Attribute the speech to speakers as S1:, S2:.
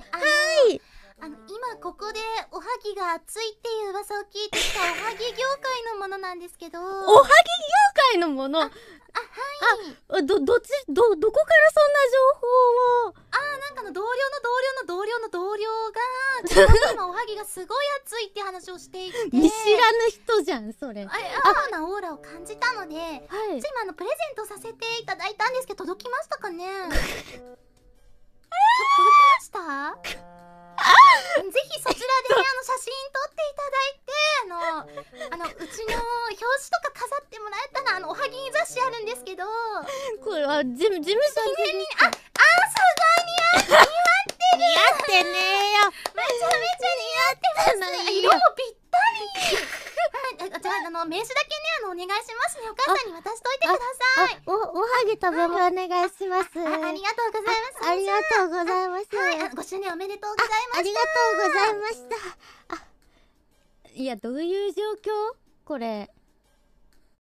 S1: はいあの今ここでおはぎが熱いっていう噂を聞いてきたおはぎ業界のものなんですけどおはぎ
S2: 業界のものあはいあどどっちどどこからそんな情報をあなんかの同僚の同僚の同僚の同僚が今
S1: おはぎがすごい熱いって話をしていて見知
S2: らぬ人じゃんそれあああなオー
S1: ラを感じたので、はい、今のプレゼントさせていただいたんですけど届きましたかね 雑誌あるんですけど
S3: これはジムジムさんに
S2: ああ
S1: すごい似合ってる似合ってねーよめちゃめちゃ似合ってます色もぴったりじゃああの名刺だけねあのお願
S4: いしますねお母さんに渡しといてくださいおおはぎとぶぶお願いしますあありがとうございますありがとうございますはいご周年おめでとうございましたありがとうございましたいやどういう状況これ